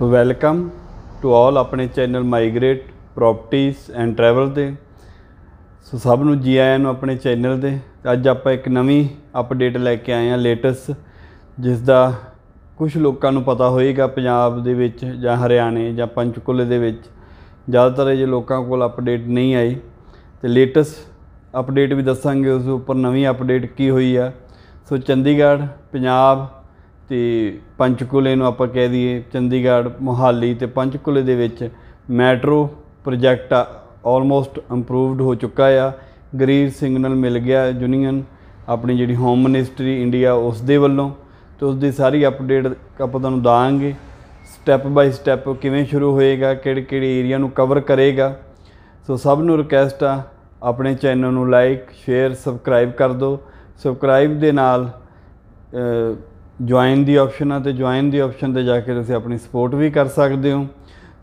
welcome to all ਆਪਣੇ channel migrate properties and travel ਦੇ so ਸਭ ਨੂੰ ਜੀ ਆਇਆਂ ਨੂੰ ਆਪਣੇ ਚੈਨਲ ਦੇ ਅੱਜ ਆਪਾਂ ਇੱਕ ਨਵੀਂ ਅਪਡੇਟ ਲੈ ਕੇ ਆਏ ਹਾਂ ਲੇਟੈਸਟ ਜਿਸ ਦਾ ਕੁਝ ਲੋਕਾਂ ਨੂੰ ਪਤਾ ਹੋਏਗਾ ਪੰਜਾਬ ਦੇ ਵਿੱਚ ਜਾਂ ਹਰਿਆਣੇ ਜਾਂ ਪੰਚਕੂਲੇ ਦੇ ਵਿੱਚ ਜ਼ਿਆਦਾਤਰ ਇਹ ਲੋਕਾਂ ਕੋਲ ਅਪਡੇਟ ਨਹੀਂ ਆਈ ਤੇ ਲੇਟੈਸਟ ਅਪਡੇਟ ਵੀ ਦੱਸਾਂਗੇ ਉਸ ਉੱਪਰ ਨਵੀਂ ਅਪਡੇਟ ਕੀ ਹੋਈ ਆ ਸੋ ਚੰਡੀਗੜ੍ਹ ਪੰਜਾਬ ਤੇ ਪੰਚਕੂਲੇ ਨੂੰ ਆਪਾਂ ਕਹਿ ਦਈਏ ਚੰਡੀਗੜ੍ਹ ਮੁਹਾਲੀ ਤੇ ਪੰਚਕੂਲੇ ਦੇ ਵਿੱਚ ਮੈਟਰੋ ਪ੍ਰੋਜੈਕਟ ਆਲਮੋਸਟ ਇੰਪਰੂਵਡ ਹੋ ਚੁੱਕਾ ਆ ਗਰੀਰ ਸਿਗਨਲ ਮਿਲ ਗਿਆ ਯੂਨੀਅਨ ਆਪਣੀ ਜਿਹੜੀ ਹੋਮ ਮਿਨਿਸਟਰੀ ਇੰਡੀਆ ਉਸ ਦੇ ਵੱਲੋਂ ਤੇ ਉਸ ਦੀ ਸਾਰੀ ਅਪਡੇਟ ਆਪਾਂ ਤੁਹਾਨੂੰ ਦਾਂਗੇ ਸਟੈਪ ਬਾਈ ਸਟੈਪ ਕਿਵੇਂ ਸ਼ੁਰੂ ਹੋਏਗਾ ਕਿਹੜੇ ਕਿਹੜੇ ਏਰੀਆ ਨੂੰ ਕਵਰ ਕਰੇਗਾ ਸੋ ਸਭ ਨੂੰ ਰਿਕਵੈਸਟ ਆ ਆਪਣੇ ਚੈਨਲ ਨੂੰ ਲਾਈਕ ਸ਼ੇਅਰ ਸਬਸਕ੍ਰਾਈਬ ਕਰ ਦਿਓ ਸਬਸਕ੍ਰਾਈਬ ਦੇ ਨਾਲ ਜੁਆਇਨ ਦੀ ਆਪਸ਼ਨ ਆ ਤੇ ਜੁਆਇਨ ਦੀ ਆਪਸ਼ਨ ਤੇ ਜਾ ਕੇ ਤੁਸੀਂ ਆਪਣੀ ਸਪੋਰਟ ਵੀ ਕਰ ਸਕਦੇ ਹੋ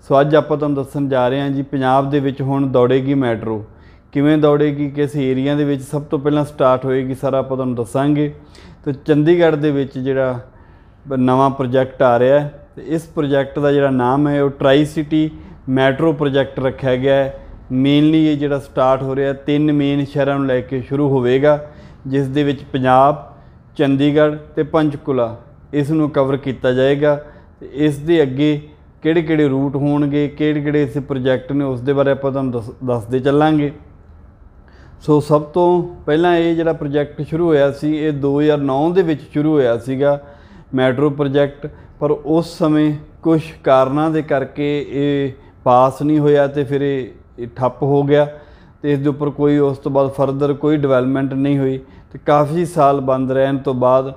ਸੋ ਅੱਜ ਆਪਾਂ ਤੁਹਾਨੂੰ ਦੱਸਣ ਜਾ ਰਹੇ ਹਾਂ ਜੀ ਪੰਜਾਬ ਦੇ ਵਿੱਚ ਹੁਣ ਦੌੜੇਗੀ ਮੈਟਰੋ ਕਿਵੇਂ ਦੌੜੇਗੀ ਕਿਸ ਏਰੀਆ ਦੇ ਵਿੱਚ ਸਭ ਤੋਂ ਪਹਿਲਾਂ ਸਟਾਰਟ ਹੋਏਗੀ ਸਾਰਾ ਆਪਾਂ ਤੁਹਾਨੂੰ ਦੱਸਾਂਗੇ ਤੇ ਚੰਡੀਗੜ੍ਹ ਦੇ ਵਿੱਚ ਜਿਹੜਾ ਨਵਾਂ ਪ੍ਰੋਜੈਕਟ ਆ ਰਿਹਾ ਹੈ ਤੇ ਇਸ ਪ੍ਰੋਜੈਕਟ ਦਾ ਜਿਹੜਾ ਨਾਮ ਹੈ ਉਹ ਟ੍ਰਾਈ ਸਿਟੀ ਮੈਟਰੋ ਪ੍ਰੋਜੈਕਟ ਰੱਖਿਆ ਗਿਆ ਹੈ ਮੇਨਲੀ ਇਹ ਜਿਹੜਾ ਸਟਾਰਟ ਹੋ ਰਿਹਾ ਤਿੰਨ ਮੇਨ ਸ਼ਹਿਰਾਂ ਨੂੰ ਲੈ ਕੇ ਸ਼ੁਰੂ ਹੋਵੇਗਾ ਜਿਸ ਦੇ ਵਿੱਚ ਪੰਜਾਬ ਚੰਡੀਗੜ੍ਹ ਤੇ ਪੰਚਕੁਲਾ ਇਸ ਨੂੰ ਕਵਰ ਕੀਤਾ ਜਾਏਗਾ ਇਸ ਦੇ ਅੱਗੇ ਕਿਹੜੇ ਕਿਹੜੇ ਰੂਟ ਹੋਣਗੇ ਕਿਹੜੇ ਕਿਹੜੇ ਇਸ ਪ੍ਰੋਜੈਕਟ ਨੇ ਉਸ ਦੇ ਬਾਰੇ ਆਪਾਂ ਤੁਹਾਨੂੰ ਦੱਸਦੇ ਚੱਲਾਂਗੇ ਸੋ ਸਭ ਤੋਂ ਪਹਿਲਾਂ ਇਹ ਜਿਹੜਾ ਪ੍ਰੋਜੈਕਟ ਸ਼ੁਰੂ ਹੋਇਆ ਸੀ ਇਹ 2009 ਦੇ ਵਿੱਚ ਸ਼ੁਰੂ ਹੋਇਆ ਸੀਗਾ ਮੈਟਰੋ ਪ੍ਰੋਜੈਕਟ ਪਰ ਉਸ ਸਮੇਂ ਕੁਝ ਕਾਰਨਾਂ ਦੇ ਕਰਕੇ ਇਹ ਪਾਸ ਨਹੀਂ ਹੋਇਆ ਤੇ ਫਿਰ ਇਹ ਠੱਪ ਹੋ ਗਿਆ ਤੇ ਇਸ ਦੇ ਉੱਪਰ ਕੋਈ ਉਸ ਤੋਂ ਬਾਅਦ ਫਰਦਰ ਕੋਈ ਡਿਵੈਲਪਮੈਂਟ ਨਹੀਂ ਹੋਈ ਤੇ ਕਾਫੀ ਸਾਲ ਬੰਦ ਰਹਿਣ ਤੋਂ ਬਾਅਦ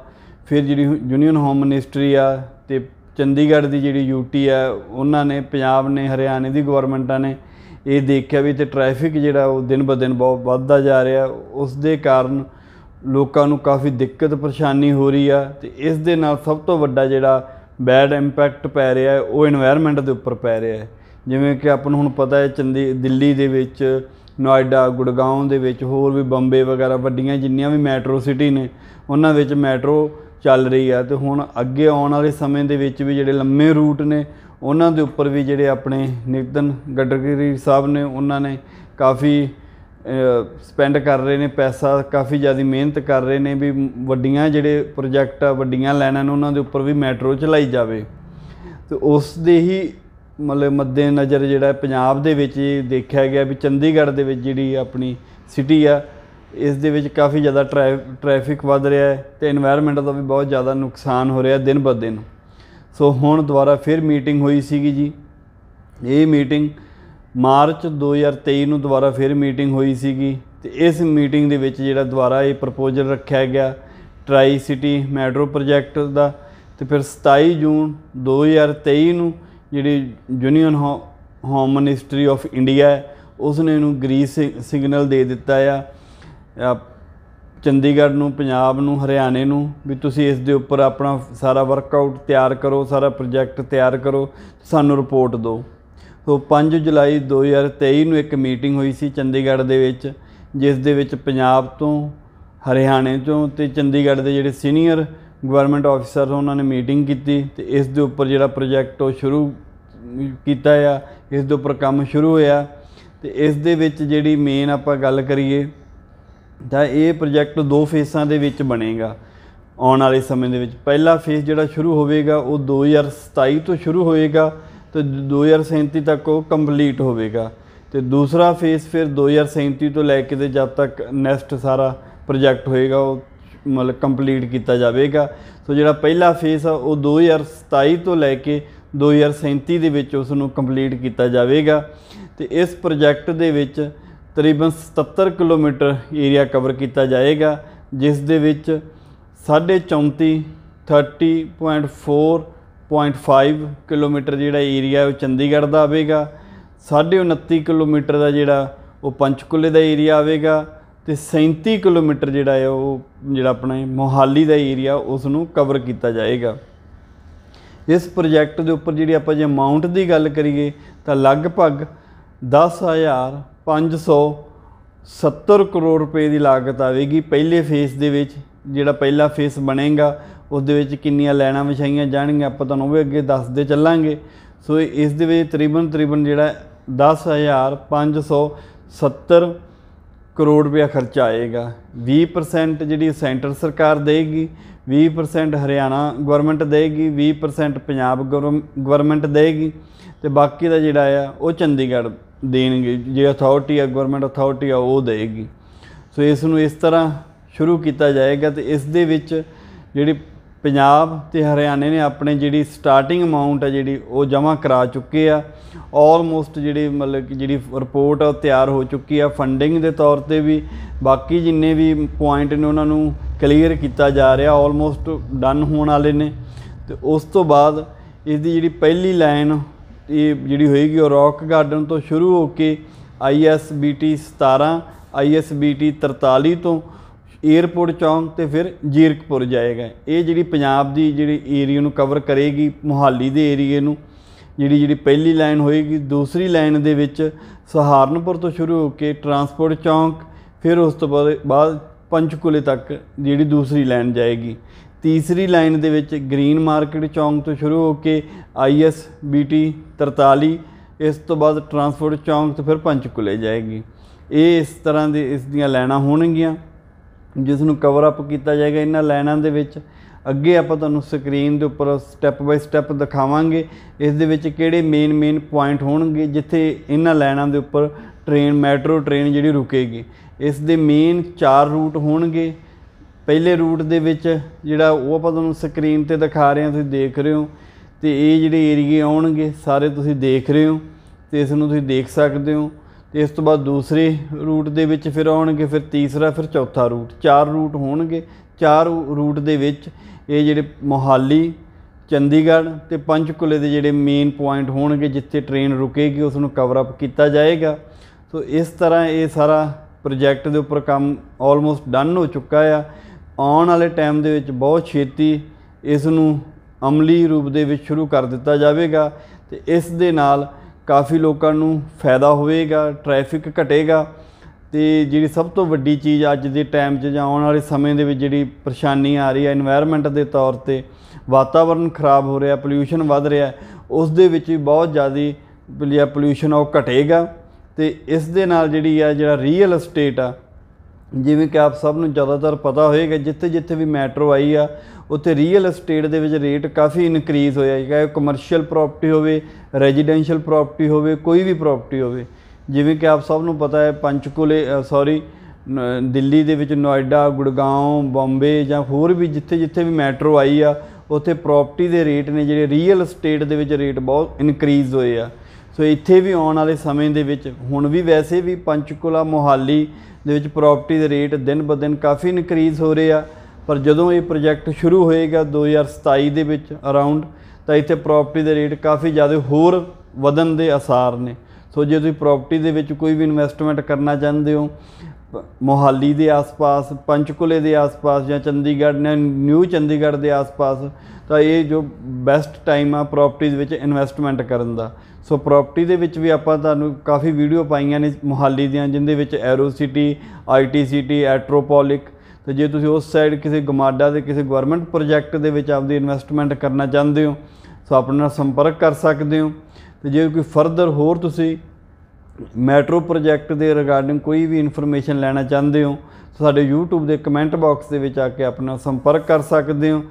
ਫਿਰ ਜਿਹੜੀ ਯੂਨੀਅਨ ਹੋਮ ਮਿਨਿਸਟਰੀ ਆ ਤੇ ਚੰਡੀਗੜ੍ਹ ਦੀ ਜਿਹੜੀ ਯੂਟੀ ਆ ਉਹਨਾਂ ਨੇ ਪੰਜਾਬ ਨੇ ਹਰਿਆਣੇ ਦੀ ਗਵਰਨਮੈਂਟਾਂ ਨੇ ਇਹ ਦੇਖਿਆ ਵੀ ਤੇ ਟ੍ਰੈਫਿਕ ਜਿਹੜਾ ਉਹ ਦਿਨ ਬਦ ਦਿਨ ਬਹੁਤ ਵੱਧਦਾ ਜਾ ਰਿਹਾ ਉਸ ਦੇ ਕਾਰਨ ਲੋਕਾਂ ਨੂੰ ਕਾਫੀ ਦਿੱਕਤ ਪਰੇਸ਼ਾਨੀ ਹੋ ਰਹੀ ਆ ਤੇ ਇਸ ਦੇ ਨਾਲ ਸਭ ਤੋਂ ਵੱਡਾ ਜਿਹੜਾ ਬੈਡ ਇੰਪੈਕਟ ਪੈ ਰਿਹਾ ਉਹ এনवायरमेंट ਦੇ ਉੱਪਰ ਪੈ ਰਿਹਾ ਜਿਵੇਂ ਕਿ ਆਪਾਂ ਨੂੰ ਹੁਣ ਪਤਾ ਹੈ ਚੰਦੀ ਦਿੱਲੀ ਦੇ ਵਿੱਚ ਨੋਇਡਾ ਗੁੜਗਾਉਂ ਦੇ ਵਿੱਚ ਹੋਰ ਵੀ ਬੰਬੇ ਵਗੈਰਾ ਵੱਡੀਆਂ ਜਿੰਨੀਆਂ ਵੀ ਮੈਟਰੋ ਸਿਟੀ ਨੇ ਉਹਨਾਂ ਵਿੱਚ ਮੈਟਰੋ ਚੱਲ ਰਹੀ ਆ ਤੇ ਹੁਣ ਅੱਗੇ ਆਉਣ ਵਾਲੇ ਸਮੇਂ ਦੇ ਵਿੱਚ ਵੀ ਜਿਹੜੇ ਲੰਮੇ ਰੂਟ ਨੇ ਉਹਨਾਂ ਦੇ ਉੱਪਰ ਵੀ ਜਿਹੜੇ ਆਪਣੇ ਨਿਤਨ ਗਡਗਰੀ ਸਾਹਿਬ ਨੇ ਉਹਨਾਂ ਨੇ ਕਾਫੀ ਸਪੈਂਡ ਕਰ ਰਹੇ ਨੇ ਪੈਸਾ ਕਾਫੀ ਜ਼ਿਆਦਾ ਮਿਹਨਤ ਕਰ ਰਹੇ ਨੇ ਵੀ ਵੱਡੀਆਂ ਜਿਹੜੇ ਪ੍ਰੋਜੈਕਟ ਆ ਵੱਡੀਆਂ ਲਾਈਨਾਂ ਨੇ ਉਹਨਾਂ ਦੇ ਉੱਪਰ ਵੀ ਮੈਟਰੋ ਚਲਾਈ ਜਾਵੇ ਤੇ ਉਸ ਦੇ ਹੀ ਮਤਲਬ ਮੱਦੇ ਨਜ਼ਰ ਜਿਹੜਾ ਪੰਜਾਬ ਦੇ ਵਿੱਚ ਦੇਖਿਆ ਗਿਆ ਵੀ ਚੰਡੀਗੜ੍ਹ ਦੇ ਵਿੱਚ ਜਿਹੜੀ ਆਪਣੀ ਸਿਟੀ ਆ ਇਸ ਦੇ ਵਿੱਚ ਕਾਫੀ ਜ਼ਿਆਦਾ ਟ੍ਰੈਫਿਕ ਵੱਧ ਰਿਹਾ ਹੈ ਤੇ এনवायरमेंट ਦਾ ਵੀ ਬਹੁਤ ਜ਼ਿਆਦਾ ਨੁਕਸਾਨ ਹੋ ਰਿਹਾ ਦਿਨ ਬਦ ਦਿਨ ਸੋ ਹੁਣ ਦੁਬਾਰਾ ਫਿਰ ਮੀਟਿੰਗ ਹੋਈ ਸੀਗੀ ਜੀ ਇਹ ਮੀਟਿੰਗ ਮਾਰਚ 2023 ਨੂੰ ਦੁਬਾਰਾ ਫਿਰ ਮੀਟਿੰਗ ਹੋਈ ਸੀਗੀ ਤੇ ਇਸ ਮੀਟਿੰਗ ਦੇ ਵਿੱਚ ਜਿਹੜਾ ਦੁਬਾਰਾ ਇਹ ਪ੍ਰਪੋਜ਼ਲ ਰੱਖਿਆ ਗਿਆ ਟ੍ਰਾਈ ਸਿਟੀ ਮੈਟਰੋ ਪ੍ਰੋਜੈਕਟ ਦਾ ਤੇ ਫਿਰ 27 ਜੂਨ 2023 ਨੂੰ ਜਿਹੜੀ union home ministry of India ਉਸ ਨੇ ਇਹਨੂੰ ਗ੍ਰੀਨ ਸਿਗਨਲ ਦੇ ਦਿੱਤਾ ਆ ਚੰਡੀਗੜ੍ਹ ਨੂੰ ਪੰਜਾਬ ਨੂੰ ਹਰਿਆਣੇ ਨੂੰ ਵੀ ਤੁਸੀਂ ਇਸ ਦੇ ਉੱਪਰ ਆਪਣਾ ਸਾਰਾ ਵਰਕਆਊਟ ਤਿਆਰ ਕਰੋ ਸਾਰਾ ਪ੍ਰੋਜੈਕਟ ਤਿਆਰ ਕਰੋ ਸਾਨੂੰ ਰਿਪੋਰਟ ਦਿਓ ਸੋ 5 ਜੁਲਾਈ 2023 ਨੂੰ ਇੱਕ ਮੀਟਿੰਗ ਹੋਈ ਸੀ ਚੰਡੀਗੜ੍ਹ ਦੇ ਵਿੱਚ ਜਿਸ ਦੇ ਵਿੱਚ ਪੰਜਾਬ ਤੋਂ ਹਰਿਆਣੇ ਤੋਂ ਤੇ ਚੰਡੀਗੜ੍ਹ ਦੇ ਜਿਹੜੇ ਸੀਨੀਅਰ ਗਵਰਨਮੈਂਟ ਆਫੀਸਰ ਉਹਨਾਂ ਨੇ ਮੀਟਿੰਗ ਕੀਤੀ ਤੇ ਇਸ ਦੇ ਉੱਪਰ ਜਿਹੜਾ ਪ੍ਰੋਜੈਕਟ ਉਹ ਸ਼ੁਰੂ ਕੀਤਾ ਆ ਇਸ ਦੇ ਉੱਪਰ ਕੰਮ ਸ਼ੁਰੂ ਹੋਇਆ ਤੇ ਇਸ ਦੇ ਵਿੱਚ ਜਿਹੜੀ ਮੇਨ ਆਪਾਂ ਗੱਲ ਕਰੀਏ ਤਾਂ ਇਹ ਪ੍ਰੋਜੈਕਟ ਦੋ ਫੇਸਾਂ ਦੇ ਵਿੱਚ ਬਣੇਗਾ ਆਉਣ ਵਾਲੇ ਸਮੇਂ ਦੇ ਵਿੱਚ ਪਹਿਲਾ ਫੇਸ ਜਿਹੜਾ ਸ਼ੁਰੂ ਹੋਵੇਗਾ ਉਹ 2027 ਤੋਂ ਸ਼ੁਰੂ ਹੋਏਗਾ ਤੇ 2037 ਤੱਕ ਉਹ ਕੰਪਲੀਟ ਹੋਵੇਗਾ ਤੇ ਦੂਸਰਾ ਫੇਸ ਫਿਰ 2037 ਤੋਂ ਲੈ ਕੇ ਤੇ ਜਦ ਤੱਕ ਨੈਕਸਟ ਸਾਰਾ ਪ੍ਰੋਜੈਕਟ ਹੋਏਗਾ ਉਹ ਮਤਲਬ ਕੰਪਲੀਟ ਕੀਤਾ ਜਾਵੇਗਾ ਸੋ ਜਿਹੜਾ ਪਹਿਲਾ ਫੇਸ ਆ ਉਹ 2027 ਤੋਂ ਲੈ ਕੇ 2037 ਦੇ ਵਿੱਚ ਉਸ ਨੂੰ ਕੰਪਲੀਟ ਕੀਤਾ ਜਾਵੇਗਾ ਤੇ ਇਸ ਪ੍ਰੋਜੈਕਟ ਦੇ ਵਿੱਚ ਤਕਰੀਬਨ 77 ਕਿਲੋਮੀਟਰ ਏਰੀਆ ਕਵਰ ਕੀਤਾ ਜਾਏਗਾ ਜਿਸ ਦੇ ਵਿੱਚ 34 30.4.5 ਕਿਲੋਮੀਟਰ ਜਿਹੜਾ ਏਰੀਆ ਉਹ ਚੰਡੀਗੜ੍ਹ ਦਾ ਆਵੇਗਾ 29 ਕਿਲੋਮੀਟਰ ਦਾ ਜਿਹੜਾ ਉਹ ਪੰਚਕੁਲੇ ਦਾ ਏਰੀਆ ਆਵੇਗਾ ਤੇ 37 ਕਿਲੋਮੀਟਰ ਜਿਹੜਾ ਹੈ ਉਹ ਜਿਹੜਾ ਆਪਣਾ ਮੋਹਾਲੀ ਦਾ ਏਰੀਆ ਉਸ ਨੂੰ ਕਵਰ ਕੀਤਾ ਜਾਏਗਾ ਇਸ ਪ੍ਰੋਜੈਕਟ ਦੇ ਉੱਪਰ ਜਿਹੜੀ ਆਪਾਂ ਜੇ ਅਮਾਉਂਟ ਦੀ ਗੱਲ ਕਰੀਏ ਤਾਂ ਲਗਭਗ 10570 ਕਰੋੜ ਰੁਪਏ ਦੀ ਲਾਗਤ ਆਵੇਗੀ ਪਹਿਲੇ ਫੇਸ ਦੇ ਵਿੱਚ ਜਿਹੜਾ ਪਹਿਲਾ ਫੇਸ ਬਣੇਗਾ ਉਸ ਦੇ ਵਿੱਚ ਕਿੰਨੀਆਂ ਲੈਣਾ ਵਿਛਾਈਆਂ ਜਾਣਗੀਆਂ ਆਪਾਂ ਤੁਹਾਨੂੰ ਉਹ ਵੀ ਅੱਗੇ ਦੱਸਦੇ ਚੱਲਾਂਗੇ ਸੋ ਇਸ ਦੇ ਵਿੱਚ ਤਕਰੀਬਨ ਤਕਰੀਬਨ ਜਿਹੜਾ 10570 ਕਰੋੜ ਰੁਪਇਆ ਖਰਚਾ ਆਏਗਾ 20% ਜਿਹੜੀ ਸੈਂਟਰ ਸਰਕਾਰ ਦੇਗੀ 20% ਹਰਿਆਣਾ ਗਵਰਨਮੈਂਟ ਦੇਗੀ 20% ਪੰਜਾਬ ਗਵਰਨਮੈਂਟ ਦੇਗੀ ਤੇ ਬਾਕੀ ਦਾ ਜਿਹੜਾ ਆ ਉਹ ਚੰਡੀਗੜ੍ਹ ਦੇਣਗੇ ਜੇ ਅਥਾਰਟੀ ਆ ਗਵਰਨਮੈਂਟ ਅਥਾਰਟੀ ਆ ਉਹ ਦੇਗੀ ਸੋ ਇਸ ਨੂੰ ਇਸ ਤਰ੍ਹਾਂ ਸ਼ੁਰੂ ਕੀਤਾ ਜਾਏਗਾ ਤੇ ਇਸ ਦੇ ਵਿੱਚ ਜਿਹੜੀ ਪੰਜਾਬ ਤੇ ਹਰਿਆਣੇ ਨੇ ਆਪਣੇ ਜਿਹੜੀ ਸਟਾਰਟਿੰਗ ਅਮਾਉਂਟ ਹੈ ਜਿਹੜੀ ਉਹ ਜਮ੍ਹਾਂ ਕਰਾ ਚੁੱਕੇ ਆ ਆਲਮੋਸਟ ਜਿਹੜੀ ਮਤਲਬ ਕਿ ਜਿਹੜੀ ਰਿਪੋਰਟ ਆ ਤਿਆਰ ਹੋ ਚੁੱਕੀ ਆ ਫੰਡਿੰਗ ਦੇ ਤੌਰ ਤੇ ਵੀ ਬਾਕੀ ਜਿੰਨੇ ਵੀ ਪੁਆਇੰਟ ਨੇ ਉਹਨਾਂ ਨੂੰ ਕਲੀਅਰ ਕੀਤਾ ਜਾ ਰਿਹਾ ਆਲਮੋਸਟ ਡਨ ਹੋਣ ਵਾਲੇ ਨੇ ਤੇ ਉਸ ਤੋਂ ਬਾਅਦ ਇਸ ਦੀ ਜਿਹੜੀ ਪਹਿਲੀ ਲਾਈਨ ਇਹ ਜਿਹੜੀ ਹੋਏਗੀ ਉਹ ਰੌਕ ਗਾਰਡਨ ਤੋਂ ਸ਼ੁਰੂ ਹੋ ਕੇ ਆਈਐਸਬੀਟੀ 17 ਆਈਐਸਬੀਟੀ 43 ਤੋਂ ਏਅਰਪੋਰਟ ਚੌਂਕ ਤੇ ਫਿਰ ਜੀਰਕਪੁਰ ਜਾਏਗਾ ਇਹ ਜਿਹੜੀ ਪੰਜਾਬ ਦੀ ਜਿਹੜੀ ਏਰੀਆ ਨੂੰ ਕਵਰ ਕਰੇਗੀ ਮੁਹਾਲੀ ਦੇ ਏਰੀਏ ਨੂੰ ਜਿਹੜੀ ਜਿਹੜੀ ਪਹਿਲੀ ਲਾਈਨ ਹੋਏਗੀ ਦੂਸਰੀ ਲਾਈਨ ਦੇ ਵਿੱਚ ਸਹਾਰਨਪੁਰ ਤੋਂ ਸ਼ੁਰੂ ਹੋ ਕੇ ਟਰਾਂਸਪੋਰਟ ਚੌਂਕ ਫਿਰ ਉਸ ਤੋਂ ਬਾਅਦ ਪੰਚਕੁਲੇ ਤੱਕ ਜਿਹੜੀ ਦੂਸਰੀ ਲਾਈਨ ਜਾਏਗੀ ਤੀਸਰੀ ਲਾਈਨ ਦੇ ਵਿੱਚ ਗ੍ਰੀਨ ਮਾਰਕੀਟ ਚੌਂਕ ਤੋਂ ਸ਼ੁਰੂ ਹੋ ਕੇ ਆਈਐਸ ਬੀਟੀ 43 ਇਸ ਤੋਂ ਬਾਅਦ ਟਰਾਂਸਪੋਰਟ ਚੌਂਕ ਤੋਂ ਫਿਰ ਪੰਚਕੁਲੇ ਜਾਏਗੀ ਇਹ ਇਸ ਤਰ੍ਹਾਂ ਦੇ ਇਸ ਦੀਆਂ ਲਾਈਨਾਂ ਹੋਣਗੀਆਂ ਜਿਸ ਨੂੰ ਕਵਰ ਅਪ ਕੀਤਾ ਜਾਏਗਾ ਇਹਨਾਂ ਲਾਈਨਾਂ ਦੇ ਵਿੱਚ ਅੱਗੇ ਆਪਾਂ ਤੁਹਾਨੂੰ ਸਕਰੀਨ ਦੇ ਉੱਪਰ ਸਟੈਪ ਬਾਈ ਸਟੈਪ ਦਿਖਾਵਾਂਗੇ ਇਸ ਦੇ ਵਿੱਚ ਕਿਹੜੇ ਮੇਨ ਮੇਨ ਪੁਆਇੰਟ ਹੋਣਗੇ ਜਿੱਥੇ ਇਹਨਾਂ ਲਾਈਨਾਂ ਦੇ ਉੱਪਰ ਟ੍ਰੇਨ ਮੈਟਰੋ ਟ੍ਰੇਨ ਜਿਹੜੀ ਰੁਕੇਗੀ ਇਸ ਦੇ ਮੇਨ ਚਾਰ ਰੂਟ ਹੋਣਗੇ ਪਹਿਲੇ ਰੂਟ ਦੇ ਵਿੱਚ ਜਿਹੜਾ ਉਹ ਆਪਾਂ ਤੁਹਾਨੂੰ ਸਕਰੀਨ ਤੇ ਦਿਖਾ ਰਹੇ ਹਾਂ ਤੁਸੀਂ ਦੇਖ ਰਹੇ ਹੋ ਤੇ ਇਹ ਜਿਹੜੇ ਏਰੀਏ ਆਉਣਗੇ ਸਾਰੇ ਤੁਸੀਂ ਦੇਖ ਰਹੇ ਹੋ ਤੇ ਇਸ ਨੂੰ ਤੁਸੀਂ ਦੇਖ ਸਕਦੇ ਹੋ ਤੇ ਇਸ ਤੋਂ ਬਾਅਦ ਦੂਸਰੇ ਰੂਟ ਦੇ ਵਿੱਚ ਫਿਰ ਆਉਣਗੇ ਫਿਰ ਤੀਸਰਾ ਫਿਰ ਚੌਥਾ ਰੂਟ ਚਾਰ ਰੂਟ ਹੋਣਗੇ ਚਾਰ ਰੂਟ ਦੇ ਵਿੱਚ ਇਹ ਜਿਹੜੇ ਮੋਹਾਲੀ ਚੰਡੀਗੜ੍ਹ ਤੇ ਪੰਚਕੁਲੇ ਦੇ ਜਿਹੜੇ ਮੇਨ ਪੁਆਇੰਟ ਹੋਣਗੇ ਜਿੱਥੇ ਟ੍ਰੇਨ ਰੁਕੇਗੀ ਉਸ ਨੂੰ ਕਵਰ ਅਪ ਕੀਤਾ ਜਾਏਗਾ ਸੋ ਇਸ ਤਰ੍ਹਾਂ ਇਹ ਸਾਰਾ ਪ੍ਰੋਜੈਕਟ ਦੇ ਉੱਪਰ ਕੰਮ ਆਲਮੋਸਟ ਡਨ ਹੋ ਚੁੱਕਾ ਆ ਆਉਣ ਵਾਲੇ ਟਾਈਮ ਦੇ ਵਿੱਚ ਬਹੁਤ ਛੇਤੀ ਇਸ ਨੂੰ ਅਮਲੀ ਰੂਪ ਦੇ ਵਿੱਚ ਸ਼ੁਰੂ ਕਰ ਦਿੱਤਾ ਜਾਵੇਗਾ ਤੇ ਇਸ ਦੇ ਨਾਲ ਕਾਫੀ ਲੋਕਾਂ ਨੂੰ ਫਾਇਦਾ ਹੋਵੇਗਾ ਟ੍ਰੈਫਿਕ ਘਟੇਗਾ ਤੇ ਜਿਹੜੀ ਸਭ ਤੋਂ ਵੱਡੀ ਚੀਜ਼ ਅੱਜ ਦੇ ਟਾਈਮ 'ਚ ਜਾਂ ਆਉਣ ਵਾਲੇ ਸਮੇਂ ਦੇ ਵਿੱਚ ਜਿਹੜੀ ਪਰੇਸ਼ਾਨੀ ਆ ਰਹੀ ਹੈ এনवायरमेंट ਦੇ ਤੌਰ ਤੇ ਵਾਤਾਵਰਣ ਖਰਾਬ ਹੋ ਰਿਹਾ ਪੋਲੂਸ਼ਨ ਵੱਧ ਰਿਹਾ ਉਸ ਦੇ ਵਿੱਚ ਵੀ ਬਹੁਤ ਜ਼ਿਆਦਾ ਜਿਹੜਾ ਪੋਲੂਸ਼ਨ ਉਹ ਘਟੇਗਾ ਤੇ ਇਸ ਦੇ ਨਾਲ ਜਿਹੜੀ ਆ ਜਿਹੜਾ ਰੀਅਲ ਏਸਟੇਟ ਆ ਜਿਵੇਂ ਕਿ ਆਪ ਸਭ ਨੂੰ ਜ਼ਿਆਦਾਤਰ ਪਤਾ ਹੋਏਗਾ ਜਿੱਥੇ ਜਿੱਥੇ ਵੀ ਮੈਟਰੋ ਆਈ ਆ ਉੱਥੇ ਰੀਅਲ ਏਸਟੇਟ ਦੇ ਵਿੱਚ ਰੇਟ ਕਾਫੀ ਇਨਕਰੀਜ਼ ਹੋਇਆ ਹੈ ਕਿ ਕਮਰਸ਼ੀਅਲ ਪ੍ਰਾਪਰਟੀ ਹੋਵੇ ਰੈਜ਼ੀਡੈਂਸ਼ੀਅਲ ਪ੍ਰਾਪਰਟੀ ਹੋਵੇ ਕੋਈ ਵੀ ਪ੍ਰਾਪਰਟੀ ਹੋਵੇ ਜਿਵੇਂ ਕਿ ਆਪ ਸਭ ਨੂੰ ਪਤਾ ਹੈ ਪੰਚਕੂਲੇ ਸੌਰੀ ਦਿੱਲੀ ਦੇ ਵਿੱਚ ਨੋਇਡਾ ਗੁੜਗਾਉਂ ਬੰਬੇ ਜਾਂ ਹੋਰ ਵੀ ਜਿੱਥੇ ਜਿੱਥੇ ਵੀ ਮੈਟਰੋ ਆਈ ਆ ਉੱਥੇ ਪ੍ਰਾਪਰਟੀ ਦੇ ਰੇਟ ਨੇ ਜਿਹੜੇ ਰੀਅਲ ਏਸਟੇਟ ਦੇ ਵਿੱਚ ਰੇਟ ਬਹੁਤ ਇਨਕਰੀਜ਼ ਹੋਏ ਆ ਸੋ ਇੱਥੇ ਵੀ ਆਉਣ ਵਾਲੇ ਸਮੇਂ ਦੇ ਵਿੱਚ ਹੁਣ ਵੀ ਵੈਸੇ ਵੀ ਪੰਚਕੁਲਾ ਮੋਹਾਲੀ ਦੇ ਵਿੱਚ ਪ੍ਰਾਪਰਟੀ ਦੇ ਰੇਟ ਦਿਨ ਬਦਿਨ ਕਾਫੀ ਇਨਕਰੀਜ਼ ਹੋ ਰਹੇ ਆ ਪਰ ਜਦੋਂ ਇਹ ਪ੍ਰੋਜੈਕਟ ਸ਼ੁਰੂ ਹੋਏਗਾ 2027 ਦੇ ਵਿੱਚ ਅਰਾਊਂਡ ਤਾਂ ਇੱਥੇ ਪ੍ਰਾਪਰਟੀ ਦੇ ਰੇਟ ਕਾਫੀ ਜ਼ਿਆਦਾ ਹੋਰ ਵਧਣ ਦੇ ਅਸਾਰ ਨੇ ਸੋ ਜੇ ਤੁਸੀਂ ਪ੍ਰਾਪਰਟੀ ਦੇ ਵਿੱਚ ਕੋਈ ਵੀ ਇਨਵੈਸਟਮੈਂਟ ਕਰਨਾ ਚਾਹੁੰਦੇ ਹੋ ਮੋਹਾਲੀ ਦੇ ਆਸ-ਪਾਸ ਪੰਚਕੁਲੇ ਦੇ ਆਸ-ਪਾਸ ਜਾਂ ਚੰਡੀਗੜ੍ਹ ਨੇ ਨਿਊ ਚੰਡੀਗੜ੍ਹ ਦੇ ਆਸ-ਪਾਸ ਤਾਂ ਇਹ ਜੋ ਬੈਸਟ ਟਾਈਮ ਆ ਪ੍ਰਾਪਰਟੀ ਦੇ ਵਿੱਚ ਇਨਵੈਸਟਮੈਂਟ ਕਰਨ ਦਾ ਸੋ ਪ੍ਰਾਪਰਟੀ ਦੇ ਵਿੱਚ ਵੀ ਆਪਾਂ ਤੁਹਾਨੂੰ ਕਾਫੀ ਵੀਡੀਓ ਪਾਈਆਂ ਨੇ ਮੋਹਾਲੀ ਦੀਆਂ ਜਿੰਦੇ ਵਿੱਚ aero city IT city aerotropolis ਤੇ ਜੇ ਤੁਸੀਂ ਉਸ ਸਾਈਡ ਕਿਸੇ ਗਮਾਡਾ ਦੇ ਕਿਸੇ ਗਵਰਨਮੈਂਟ ਪ੍ਰੋਜੈਕਟ ਦੇ ਵਿੱਚ ਆਪਦੀ ਇਨਵੈਸਟਮੈਂਟ ਕਰਨਾ ਚਾਹੁੰਦੇ ਹੋ ਸੋ ਆਪਣੇ ਨਾਲ ਸੰਪਰਕ ਕਰ ਸਕਦੇ ਹੋ ਤੇ ਜੇ ਕੋਈ ਫਰਦਰ ਹੋਰ ਤੁਸੀਂ ਮੈਟਰੋ ਪ੍ਰੋਜੈਕਟ ਦੇ ਰਿਗਾਰਡਿੰਗ ਕੋਈ ਵੀ ਇਨਫੋਰਮੇਸ਼ਨ ਲੈਣਾ ਚਾਹੁੰਦੇ ਹੋ ਤਾਂ ਸਾਡੇ YouTube ਦੇ ਕਮੈਂਟ ਬਾਕਸ ਦੇ ਵਿੱਚ ਆ ਕੇ ਆਪਣਾ ਸੰਪਰਕ ਕਰ ਸਕਦੇ ਹੋ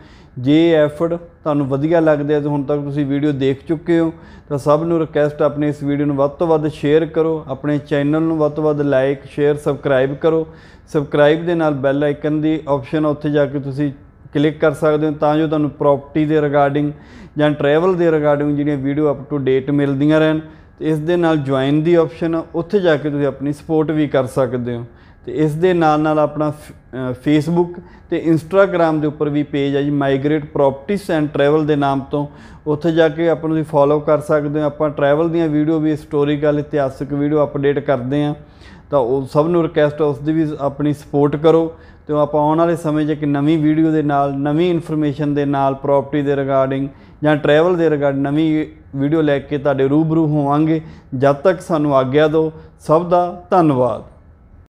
ਜੇ ਐਫਰਟ ਤੁਹਾਨੂੰ ਵਧੀਆ ਲੱਗਦਾ ਹੈ ਤੇ ਹੁਣ ਤੱਕ ਤੁਸੀਂ ਵੀਡੀਓ ਦੇਖ ਚੁੱਕੇ ਹੋ ਤਾਂ ਸਭ ਨੂੰ ਰਿਕਵੈਸਟ ਆਪਣੇ ਇਸ ਵੀਡੀਓ ਨੂੰ ਵੱਧ ਤੋਂ ਵੱਧ ਸ਼ੇਅਰ ਕਰੋ ਆਪਣੇ ਚੈਨਲ ਨੂੰ ਵੱਧ ਤੋਂ ਵੱਧ ਲਾਈਕ ਸ਼ੇਅਰ ਸਬਸਕ੍ਰਾਈਬ ਕਰੋ ਸਬਸਕ੍ਰਾਈਬ ਦੇ ਨਾਲ ਬੈਲ ਆਈਕਨ ਦੀ ਆਪਸ਼ਨ ਉੱਥੇ ਜਾ ਕੇ ਤੁਸੀਂ ਕਲਿੱਕ ਕਰ ਸਕਦੇ ਹੋ ਤਾਂ ਜੋ ਤੁਹਾਨੂੰ ਪ੍ਰਾਪਰਟੀ ਦੇ ਰਿਗਾਰਡਿੰਗ ਜਾਂ ਟਰੈਵਲ ਦੇ ਰਿਗਾਰਡਿੰਗ ਜਿਹੜੀਆਂ ਵੀਡੀਓ ਅਪ ਟੂ ਡੇਟ ਮਿਲਦੀਆਂ ਰਹਿਣ ਤੇ ਇਸ ਦੇ ਨਾਲ ਜੁਆਇਨ ਦੀ ਆਪਸ਼ਨ ਆ ਉੱਥੇ ਜਾ ਕੇ ਤੁਸੀਂ ਆਪਣੀ ਸਪੋਰਟ ਵੀ ਕਰ ਸਕਦੇ ਹੋ ਤੇ ਇਸ ਦੇ ਨਾਲ ਨਾਲ ਆਪਣਾ ਫੇਸਬੁੱਕ ਤੇ ਇੰਸਟਾਗ੍ਰam ਦੇ ਉੱਪਰ ਵੀ ਪੇਜ ਹੈ ਜੀ ਮਾਈਗ੍ਰੇਟ ਪ੍ਰੋਪਰਟੀਜ਼ ਐਂਡ ਟਰੈਵਲ ਦੇ ਨਾਮ ਤੋਂ ਉੱਥੇ ਜਾ ਕੇ ਆਪਾਂ ਨੂੰ ਤੁਸੀਂ ਫੋਲੋ ਕਰ ਸਕਦੇ ਹੋ ਆਪਾਂ ਟਰੈਵਲ ਦੀਆਂ ਵੀਡੀਓ ਵੀ ਹਿਸਟੋਰੀਕਲ ਇਤਿਹਾਸਕ ਵੀਡੀਓ ਅਪਡੇਟ ਕਰਦੇ ਆਂ ਤਾਂ ਉਹ ਸਭ ਨੂੰ ਰਿਕਵੈਸਟ ਉਸ ਦੀ ਵੀ ਆਪਣੀ ਸਪੋਰਟ ਕਰੋ ਤੇ ਆਪਾਂ ਆਉਣ ਵਾਲੇ ਸਮੇਂ 'ਚ ਇੱਕ ਨਵੀਂ ਵੀਡੀਓ ਦੇ ਨਾਲ ਨਵੀਂ ਇਨਫੋਰਮੇਸ਼ਨ ਦੇ ਨਾਲ ਪ੍ਰਾਪਰਟੀ ਦੇ ਰਿਗਾਰਡਿੰਗ ਜਾਂ ਟਰੈਵਲ ਦੇ ਰਿਗਾਰਡ ਨਵੀਂ ਵੀਡੀਓ ਲੈ ਕੇ ਤੁਹਾਡੇ ਰੂਬਰੂ ਹੋਵਾਂਗੇ ਜਦ ਤੱਕ ਸਾਨੂੰ ਆਗਿਆ ਦਿਓ ਸਭ ਦਾ ਧੰਨਵਾਦ